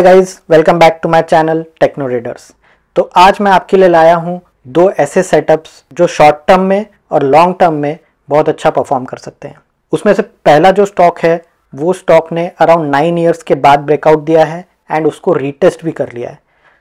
Hi guys welcome back to my channel techno readers तो आज मैं आपके लिए लाया हूँ दो ऐसे सेटअप्स जो शॉर्ट टर्म में और लॉन्ग टर्म में बहुत अच्छा परफॉर्म कर सकते हैं उसमें से पहला जो स्टॉक है वो स्टॉक ने अराउंड नाइन ईयर्स के बाद ब्रेकआउट दिया है एंड उसको रीटेस्ट भी कर लिया है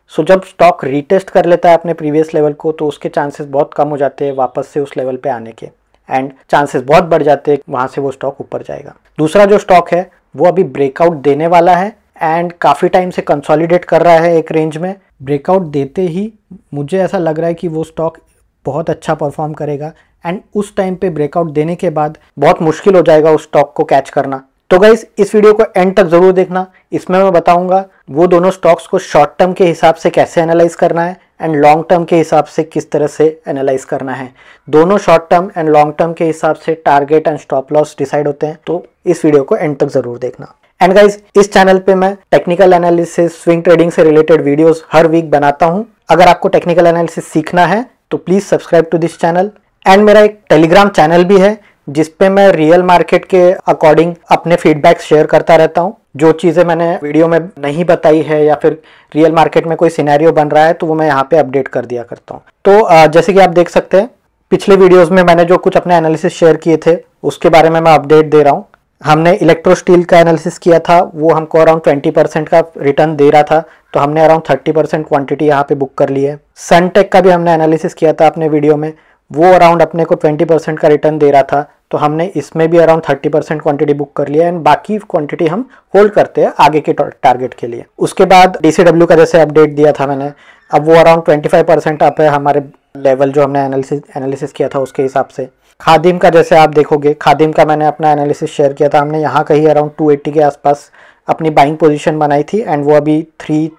सो so, जब स्टॉक रीटेस्ट कर लेता है अपने प्रीवियस लेवल को तो उसके चांसेस बहुत कम हो जाते हैं वापस से उस लेवल पर आने के एंड चांसेस बहुत बढ़ जाते हैं वहाँ से वो स्टॉक ऊपर जाएगा दूसरा जो स्टॉक है वो अभी ब्रेकआउट देने वाला है एंड काफ़ी टाइम से कंसोलिडेट कर रहा है एक रेंज में ब्रेकआउट देते ही मुझे ऐसा लग रहा है कि वो स्टॉक बहुत अच्छा परफॉर्म करेगा एंड उस टाइम पे ब्रेकआउट देने के बाद बहुत मुश्किल हो जाएगा उस स्टॉक को कैच करना तो गाइज इस वीडियो को एंड तक ज़रूर देखना इसमें मैं बताऊंगा वो दोनों स्टॉक्स को शॉर्ट टर्म के हिसाब से कैसे एनालाइज करना है एंड लॉन्ग टर्म के हिसाब से किस तरह से एनालाइज करना है दोनों short term and long term के हिसाब से target and stop loss decide होते हैं तो इस वीडियो को एंड तक जरूर देखना एंड गाइज इस चैनल पे मैं टेक्निकल एनालिसिस स्विंग ट्रेडिंग से रिलेटेड वीडियोस हर वीक बनाता हूँ अगर आपको टेक्निकल एनालिसिस सीखना है तो please subscribe to this channel and मेरा एक टेलीग्राम चैनल भी है जिसपे मैं रियल मार्केट के अकॉर्डिंग अपने फीडबैक शेयर करता रहता हूँ जो चीज़ें मैंने वीडियो में नहीं बताई है या फिर रियल मार्केट में कोई सिनेरियो बन रहा है तो वो मैं यहाँ पे अपडेट कर दिया करता हूँ तो जैसे कि आप देख सकते हैं पिछले वीडियोस में मैंने जो कुछ अपने एनालिसिस शेयर किए थे उसके बारे में मैं अपडेट दे रहा हूँ हमने इलेक्ट्रो स्टील का एनालिसिस किया था वो हमको अराउंड ट्वेंटी परसेंट का रिटर्न दे रहा था तो हमने अराउंड थर्टी परसेंट क्वान्टिटी यहाँ पे बुक कर ली है सनटेक का भी हमने एनालिसिस किया था अपने वीडियो में वो अराउंड अपने को ट्वेंटी परसेंट का रिटर्न दे रहा था तो हमने इसमें भी around thirty percent quantity book कर लिया एंड बाकी क्वांटिटी हम होल्ड करते हैं आगे के टारगेट के लिए उसके बाद डीसीडब्ल्यू का जैसे अपडेट दिया था मैंने अब वो around twenty five percent up है हमारे लेवल जो हमने एनालिसिस एनालिसिस किया था उसके हिसाब से खादिम का जैसे आप देखोगे खादिम का मैंने अपना एनालिसिस शेयर किया था हमने यहाँ कहीं अराउंड टू के आसपास अपनी बाइंग पोजिशन बनाई थी एंड वो अभी थ्री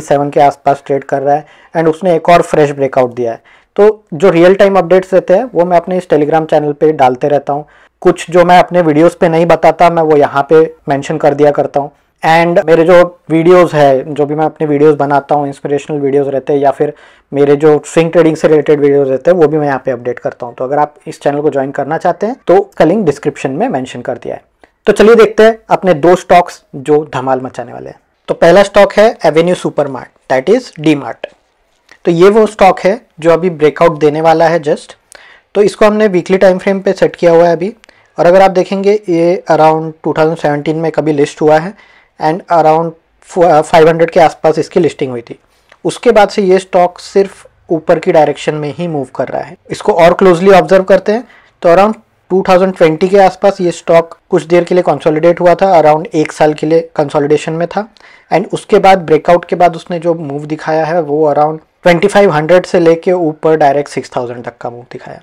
सेवन के आसपास ट्रेड कर रहा है एंड उसने एक और फ्रेश ब्रेकआउट दिया है तो जो रियल टाइम अपडेट्स रहते हैं वो मैं अपने इस टेलीग्राम चैनल पे डालते रहता हूँ कुछ जो मैं अपने वीडियोस पे नहीं बताता मैं वो यहाँ पे मेंशन कर दिया करता हूँ एंड मेरे जो वीडियोस है जो भी मैं अपने वीडियोस बनाता हूँ इंस्पिरेशनल वीडियोस रहते हैं या फिर मेरे जो स्विंग ट्रेडिंग से रिलेटेड वीडियोस रहते हैं वो भी मैं यहाँ पे अपडेट करता हूँ तो अगर आप इस चैनल को ज्वाइन करना चाहते हैं तो उसका लिंक डिस्क्रिप्शन में मैंशन कर दिया है तो चलिए देखते हैं अपने दो स्टॉक्स जो धमाल मचाने वाले हैं तो पहला स्टॉक है Avenue Super Mart that is D Mart तो ये वो स्टॉक है जो अभी ब्रेकआउट देने वाला है जस्ट तो इसको हमने वीकली टाइम फ्रेम पे सेट किया हुआ है अभी और अगर आप देखेंगे ये अराउंड 2017 में कभी लिस्ट हुआ है एंड अराउंड 500 के आसपास इसकी लिस्टिंग हुई थी उसके बाद से ये स्टॉक सिर्फ ऊपर की डायरेक्शन में ही मूव कर रहा है इसको और क्लोजली ऑब्जर्व करते हैं तो अराउंड 2020 के आसपास ये स्टॉक कुछ देर के लिए कंसोलिडेट हुआ था अराउंड एक साल के लिए कंसोलिडेशन में था एंड उसके बाद ब्रेकआउट के बाद उसने जो मूव दिखाया है वो अराउंड 2500 से लेके ऊपर डायरेक्ट 6000 तक का मूव दिखाया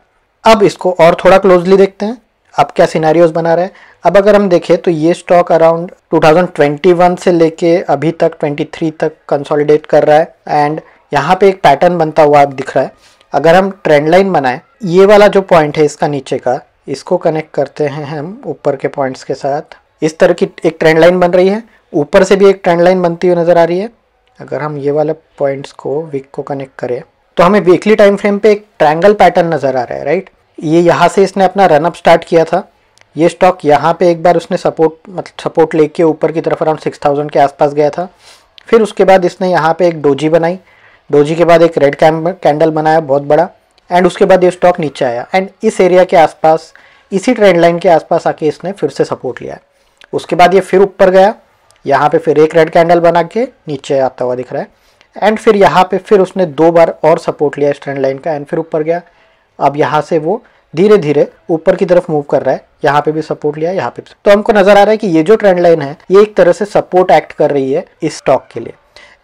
अब इसको और थोड़ा क्लोजली देखते हैं अब क्या सिनारियोज बना रहे हैं अब अगर हम देखें तो ये स्टॉक अराउंड 2021 से लेके अभी तक 23 तक कंसोलिडेट कर रहा है एंड यहाँ पे एक पैटर्न बनता हुआ दिख रहा है अगर हम ट्रेंड लाइन बनाएं ये वाला जो पॉइंट है इसका नीचे का इसको कनेक्ट करते हैं हम ऊपर के पॉइंट्स के साथ इस तरह की एक ट्रेंड लाइन बन रही है ऊपर से भी एक ट्रेंड लाइन बनती हुई नज़र आ रही है अगर हम ये वाले पॉइंट्स को वीक को कनेक्ट करें तो हमें वीकली टाइम फ्रेम पे एक ट्रायंगल पैटर्न नज़र आ रहा है राइट ये यहाँ से इसने अपना रनअप स्टार्ट किया था ये स्टॉक यहाँ पे एक बार उसने सपोर्ट मतलब सपोर्ट लेके ऊपर की तरफ अराउंड सिक्स थाउजेंड के आसपास गया था फिर उसके बाद इसने यहाँ पे एक डोजी बनाई डोजी के बाद एक रेड कैंडल बनाया बहुत बड़ा एंड उसके बाद ये स्टॉक नीचे आया एंड इस एरिया के आसपास इसी ट्रेंड लाइन के आसपास आके इसने फिर से सपोर्ट लिया उसके बाद ये फिर ऊपर गया यहाँ पे फिर एक रेड कैंडल बना के नीचे आता हुआ दिख रहा है एंड फिर यहाँ पे फिर उसने दो बार और सपोर्ट लिया इस ट्रेंड लाइन का एंड फिर ऊपर गया अब यहाँ से वो धीरे धीरे ऊपर की तरफ मूव कर रहा है यहाँ पे भी सपोर्ट लिया यहाँ पे तो हमको नजर आ रहा है कि ये जो ट्रेंड लाइन है ये एक तरह से सपोर्ट एक्ट कर रही है इस स्टॉक के लिए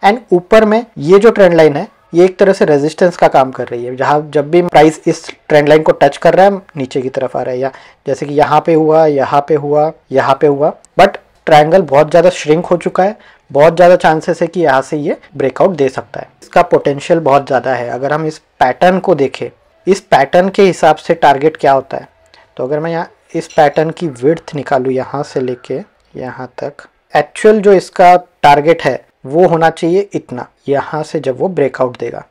एंड ऊपर में ये जो ट्रेंड लाइन है ये एक तरह से रेजिस्टेंस का काम कर रही है जहाँ जब भी प्राइस इस ट्रेंड लाइन को टच कर रहा है नीचे की तरफ आ रहा है या जैसे कि यहाँ पे हुआ यहाँ पे हुआ यहाँ पे हुआ बट ट्रायंगल बहुत ज़्यादा श्रिंक हो चुका है बहुत ज़्यादा चांसेस है कि यहाँ से ये ब्रेकआउट दे सकता है इसका पोटेंशियल बहुत ज़्यादा है अगर हम इस पैटर्न को देखें इस पैटर्न के हिसाब से टारगेट क्या होता है तो अगर मैं यहाँ इस पैटर्न की विर्थ निकालूँ यहाँ से लेके यहाँ तक एक्चुअल जो इसका टारगेट है वो होना चाहिए इतना यहाँ से जब वो ब्रेकआउट देगा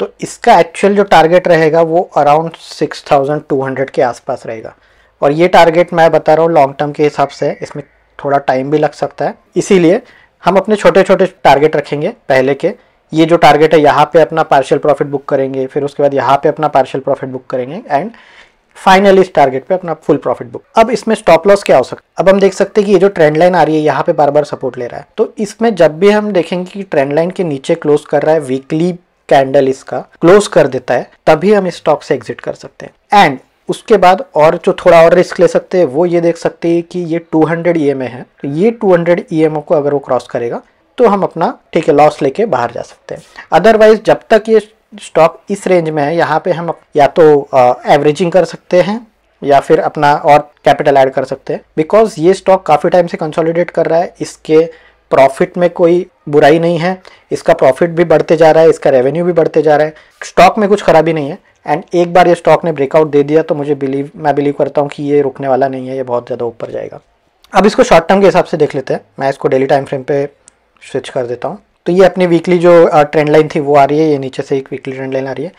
तो इसका एक्चुअल जो टारगेट रहेगा वो अराउंड 6200 के आसपास रहेगा और ये टारगेट मैं बता रहा हूँ लॉन्ग टर्म के हिसाब से इसमें थोड़ा टाइम भी लग सकता है इसीलिए हम अपने छोटे छोटे टारगेट रखेंगे पहले के ये जो टारगेट है यहाँ पे अपना पार्शियल प्रॉफिट बुक करेंगे फिर उसके बाद यहाँ पे अपना पार्शियल प्रॉफिट बुक करेंगे एंड फाइनली इस टारगेट पे अपना फुल प्रॉफिट बुक अब इसमें स्टॉप लॉस क्या हो सकता है अब हम देख सकते हैं कि ये जो ट्रेंड लाइन आ रही है यहाँ पे बार बार सपोर्ट ले रहा है तो इसमें जब भी हम देखेंगे कि ट्रेंड लाइन के नीचे क्लोज कर रहा है वीकली कैंडल इसका क्लोज कर देता है तभी हम इस स्टॉक से एग्जिट कर सकते हैं एंड उसके बाद और जो थोड़ा और रिस्क ले सकते हैं वो ये देख सकते हैं कि ये 200 हंड्रेड ई है तो ये 200 हंड्रेड ई को अगर वो क्रॉस करेगा तो हम अपना ठीक है लॉस लेके बाहर जा सकते हैं अदरवाइज जब तक ये स्टॉक इस रेंज में है यहाँ पे हम या तो एवरेजिंग कर सकते हैं या फिर अपना और कैपिटल ऐड कर सकते हैं बिकॉज ये स्टॉक काफ़ी टाइम से कंसोलिडेट कर रहा है इसके प्रॉफिट में कोई बुराई नहीं है इसका प्रॉफिट भी बढ़ते जा रहा है इसका रेवेन्यू भी बढ़ते जा रहा है स्टॉक में कुछ खराबी नहीं है एंड एक बार ये स्टॉक ने ब्रेकआउट दे दिया तो मुझे बिलीव मैं बिलीव करता हूँ कि ये रुकने वाला नहीं है ये बहुत ज़्यादा ऊपर जाएगा अब इसको शॉर्ट टर्म के हिसाब से देख लेते हैं मैं इसको डेली टाइम फ्रेम पे स्विच कर देता हूँ तो ये अपनी वीकली जो ट्रेंड लाइन थी वो आ रही है ये नीचे से एक वीकली ट्रेंड लाइन आ रही है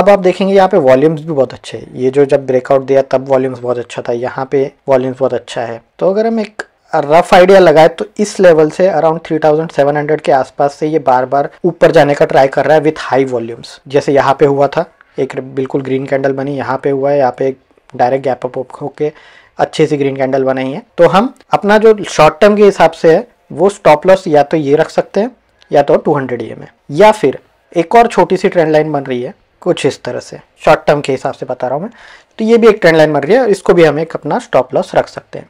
अब आप देखेंगे यहाँ पे वॉल्यूम्स भी बहुत अच्छे हैं ये जो जब ब्रेकआउट दिया तब वॉल्यूम्स बहुत अच्छा था यहाँ पे वॉल्यूम्स बहुत अच्छा है तो अगर हम एक रफ आइडिया लगाए तो इस लेवल से अराउंड 3700 के आसपास से ये बार बार ऊपर जाने का ट्राई कर रहा है विथ हाई वॉल्यूम्स जैसे यहाँ पे हुआ था एक बिल्कुल ग्रीन कैंडल बनी यहाँ पे हुआ है यहाँ पे डायरेक्ट गैप अप होके अच्छे सी ग्रीन कैंडल बनाई है तो हम अपना जो शॉर्ट टर्म के हिसाब से है वो स्टॉप लॉस या तो ये रख सकते हैं या तो टू हंड्रेड ई या फिर एक और छोटी सी ट्रेंड लाइन बन रही है कुछ इस तरह से शॉर्ट टर्म के हिसाब से बता रहा हूँ मैं तो ये भी एक ट्रेंड लाइन बन रही है इसको भी हम एक अपना स्टॉप लॉस रख सकते हैं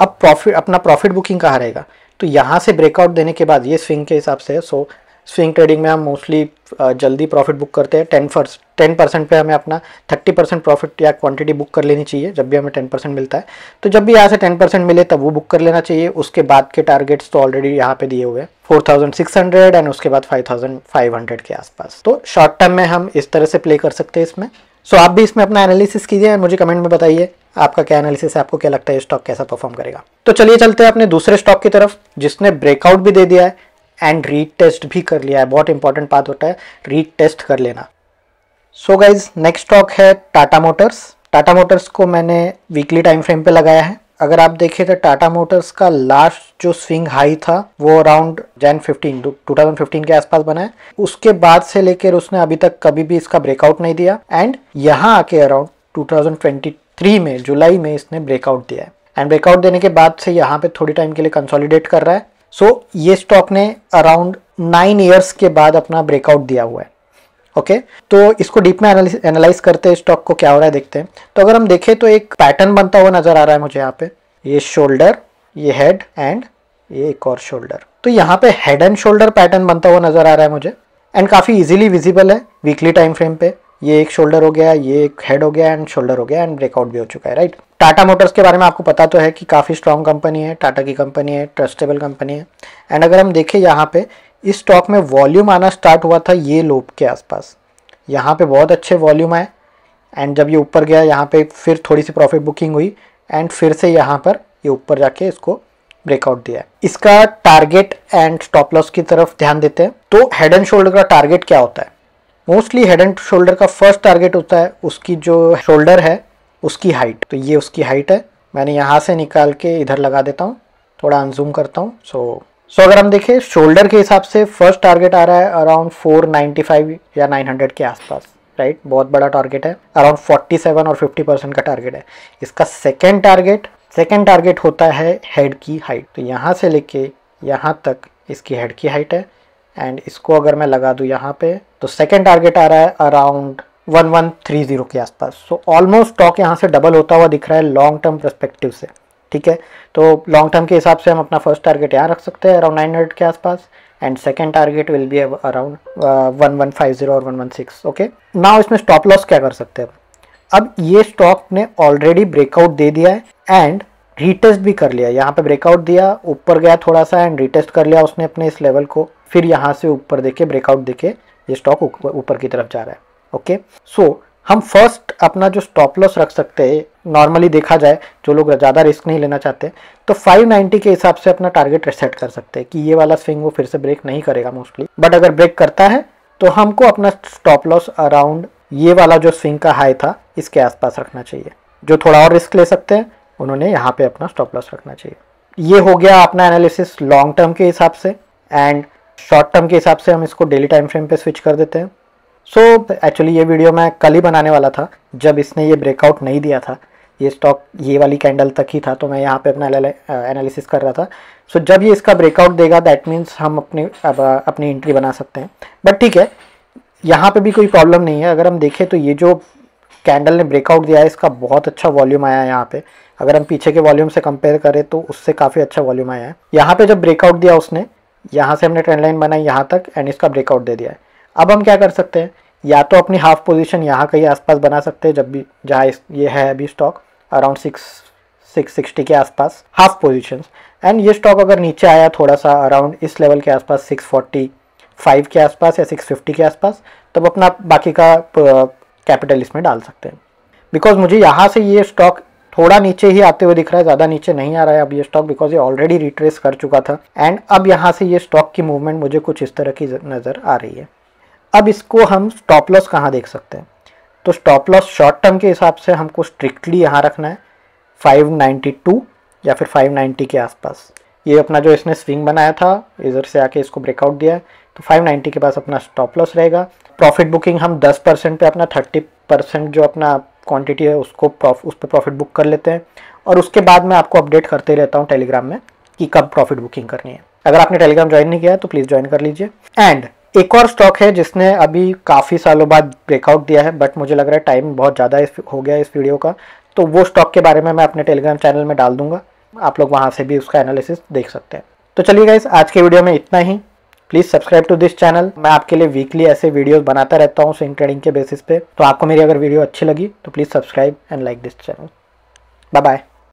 अब प्रॉफिट अपना प्रॉफिट बुकिंग कहाँ रहेगा तो यहाँ से ब्रेकआउट देने के बाद ये स्विंग के हिसाब से सो स्विंग ट्रेडिंग में हम मोस्टली uh, जल्दी प्रॉफिट बुक करते हैं टेन फर्स टेन परसेंट पर हमें अपना थर्टी परसेंट प्रॉफिट या क्वांटिटी बुक कर लेनी चाहिए जब भी हमें टेन परसेंट मिलता है तो जब भी यहाँ से टेन परसेंट मिले तब वो बुक कर लेना चाहिए उसके बाद के टारगेट्स तो ऑलरेडी यहाँ पे दिए हुए हैं four thousand six hundred and उसके बाद फाइव थाउजेंड फाइव हंड्रेड के आसपास तो शॉर्ट टर्म में हम इस तरह से प्ले कर सकते हैं इसमें सो so, आप भी इसमें अपना एनालिसिस कीजिए एंड मुझे कमेंट में बताइए आपका क्या एनालिसिस है आपको क्या लगता है स्टॉक कैसा परफॉर्म करेगा तो चलिए चलते हैं अपने दूसरे स्टॉक की तरफ जिसने ब्रेकआउट भी दे दिया है एंड टेस्ट भी कर लिया है बहुत इंपॉर्टेंट बात होता है रीटेस्ट कर लेना सो गाइज नेक्स्ट स्टॉक है टाटा मोटर्स टाटा मोटर्स को मैंने वीकली टाइम फ्रेम पे लगाया है अगर आप देखें तो टाटा मोटर्स का लास्ट जो स्विंग हाई था वो अराउंड जैन 15 2015 के आसपास बना है उसके बाद से लेकर उसने अभी तक कभी भी इसका ब्रेकआउट नहीं दिया एंड यहाँ आके अराउंड 2023 में जुलाई में इसने ब्रेकआउट दिया है एंड ब्रेकआउट देने के बाद से यहाँ पे थोड़ी टाइम के लिए कंसोलिडेट कर रहा है सो so, ये स्टॉक ने अराउंड नाइन ईयर्स के बाद अपना ब्रेकआउट दिया हुआ है ओके okay? तो इसको डीप में एनालाइज करते हैं स्टॉक को क्या हो रहा है देखते हैं तो अगर हम देखें तो एक पैटर्न बनता हुआ नजर आ रहा है मुझे यहाँ पे ये शोल्डर ये हेड एंड ये एक और शोल्डर तो यहाँ पे हेड एंड शोल्डर पैटर्न बनता हुआ नजर आ रहा है मुझे एंड काफ़ी इजीली विजिबल है वीकली टाइम फ्रेम पे ये एक शोल्डर हो गया ये एक हेड हो गया एंड शोल्डर हो गया एंड ब्रेकआउट भी हो चुका है राइट टाटा मोटर्स के बारे में आपको पता तो है कि काफ़ी स्ट्रॉन्ग कंपनी है टाटा की कंपनी है ट्रस्टेबल कंपनी है एंड अगर हम देखें यहाँ पे इस स्टॉक में वॉल्यूम आना स्टार्ट हुआ था ये लोप के आसपास यहाँ पे बहुत अच्छे वॉल्यूम आए एंड जब ये ऊपर गया यहाँ पे फिर थोड़ी सी प्रॉफिट बुकिंग हुई एंड फिर से यहाँ पर ये ऊपर जाके इसको ब्रेकआउट दिया इसका टारगेट एंड स्टॉप लॉस की तरफ ध्यान देते हैं तो हेड एंड शोल्डर का टारगेट क्या होता है मोस्टली हेड एंड शोल्डर का फर्स्ट टारगेट होता है उसकी जो शोल्डर है उसकी हाइट तो ये उसकी हाइट है मैंने यहाँ से निकाल के इधर लगा देता हूँ थोड़ा अनजूम करता हूँ सो so, सो so अगर हम देखें शोल्डर के हिसाब से फर्स्ट टारगेट आ रहा है अराउंड 495 या 900 के आसपास राइट बहुत बड़ा टारगेट है अराउंड 47 और 50 परसेंट का टारगेट है इसका सेकेंड टारगेट सेकेंड टारगेट होता है हेड की हाइट तो यहाँ से लेके यहाँ तक इसकी हेड की हाइट है एंड इसको अगर मैं लगा दूँ यहाँ पे तो सेकेंड टारगेट आ रहा है अराउंड 1130 के आसपास सो ऑलमोस्ट स्टॉक यहाँ से डबल होता हुआ दिख रहा है लॉन्ग टर्म परस्पेक्टिव से ठीक है तो लॉन्ग टर्म के हिसाब से हम अपना फर्स्ट टारगेट यहाँ रख सकते हैं अराउंड नाइन के आसपास and second target will be around one one five zero और one one six okay now इसमें स्टॉप लॉस क्या कर सकते हैं अब ये स्टॉक ने ऑलरेडी ब्रेकआउट दे दिया है एंड रिटेस्ट भी कर लिया यहाँ पे ब्रेकआउट दिया ऊपर गया थोड़ा सा एंड रिटेस्ट कर लिया उसने अपने इस लेवल को फिर यहाँ से ऊपर देखे ब्रेकआउट देखे ये स्टॉक ऊपर की तरफ जा रहा है ओके सो so, हम फर्स्ट अपना जो स्टॉप लॉस रख सकते हैं नॉर्मली देखा जाए जो लोग ज़्यादा रिस्क नहीं लेना चाहते तो 590 के हिसाब से अपना टारगेट सेट कर सकते हैं कि ये वाला स्विंग वो फिर से ब्रेक नहीं करेगा मोस्टली बट अगर ब्रेक करता है तो हमको अपना स्टॉप लॉस अराउंड ये वाला जो स्विंग का हाई था इसके आसपास रखना चाहिए जो थोड़ा और रिस्क ले सकते हैं उन्होंने यहाँ पर अपना स्टॉप लॉस रखना चाहिए ये हो गया अपना एनालिसिस लॉन्ग टर्म के हिसाब से एंड शॉर्ट टर्म के हिसाब से हम इसको डेली टाइम फ्रेम पे स्विच कर देते हैं सो so, एक्चुअली ये वीडियो मैं कल ही बनाने वाला था जब इसने ये ब्रेकआउट नहीं दिया था ये स्टॉक ये वाली कैंडल तक ही था तो मैं यहाँ पे अपना एनालिसिस कर रहा था सो so, जब ये इसका ब्रेकआउट देगा दैट मीन्स हम अपने अब, अपनी एंट्री बना सकते हैं बट ठीक है यहाँ पे भी कोई प्रॉब्लम नहीं है अगर हम देखें तो ये जो कैंडल ने ब्रेकआउट दिया है इसका बहुत अच्छा वॉल्यूम आया है यहाँ पे अगर हम पीछे के वॉल्यूम से कंपेयर करें तो उससे काफ़ी अच्छा वॉल्यूम आया है यहाँ पे जब ब्रेकआउट दिया उसने यहाँ से हमने ट्रेंड लाइन बनाई यहाँ तक एंड इसका ब्रेकआउट दे दिया है अब हम क्या कर सकते हैं या तो अपनी हाफ पोजीशन यहाँ कहीं आसपास बना सकते हैं जब भी जहाँ ये है अभी stock around six six sixty के आसपास हाफ पोजिशन एंड ये स्टॉक अगर नीचे आया थोड़ा सा अराउंड इस लेवल के आसपास सिक्स फोर्टी फाइव के आसपास या सिक्स फिफ्टी के आसपास तब अपना बाकी का कैपिटल इसमें डाल सकते हैं बिकॉज मुझे यहाँ से ये स्टॉक थोड़ा नीचे ही आते हुए दिख रहा है ज़्यादा नीचे नहीं आ रहा है अब ये स्टॉक बिकॉज ये ऑलरेडी रिट्रेस कर चुका था एंड अब यहाँ से ये स्टॉक की मूवमेंट मुझे कुछ इस तरह की नज़र आ रही है अब इसको हम स्टॉप लॉस कहाँ देख सकते हैं तो स्टॉप लॉस शॉर्ट टर्म के हिसाब से हमको स्ट्रिक्टली यहाँ रखना है 592 या फिर 590 के आसपास ये अपना जो इसने स्विंग बनाया था इधर से आके इसको ब्रेकआउट दिया है तो 590 के पास अपना स्टॉप लॉस रहेगा प्रॉफिट बुकिंग हम 10 परसेंट पर अपना 30 परसेंट जो अपना क्वांटिटी है उसको प्रॉफ उस पर प्रॉफिट बुक कर लेते हैं और उसके बाद मैं आपको अपडेट करते रहता हूँ टेलीग्राम में कि कब प्रॉफिट बुकिंग करनी है अगर आपने टेलीग्राम ज्वाइन नहीं किया है तो प्लीज़ ज्वाइन कर लीजिए एंड एक और स्टॉक है जिसने अभी काफ़ी सालों बाद ब्रेकआउट दिया है बट मुझे लग रहा है टाइम बहुत ज़्यादा हो गया इस वीडियो का तो वो स्टॉक के बारे में मैं अपने टेलीग्राम चैनल में डाल दूंगा आप लोग वहाँ से भी उसका एनालिसिस देख सकते हैं तो चलिए गाइस आज के वीडियो में इतना ही please subscribe to this channel मैं आपके लिए वीकली ऐसे वीडियोस बनाता रहता हूँ स्विंग ट्रेडिंग के बेसिस पे तो आपको मेरी अगर वीडियो अच्छी लगी तो please subscribe and like this channel bye bye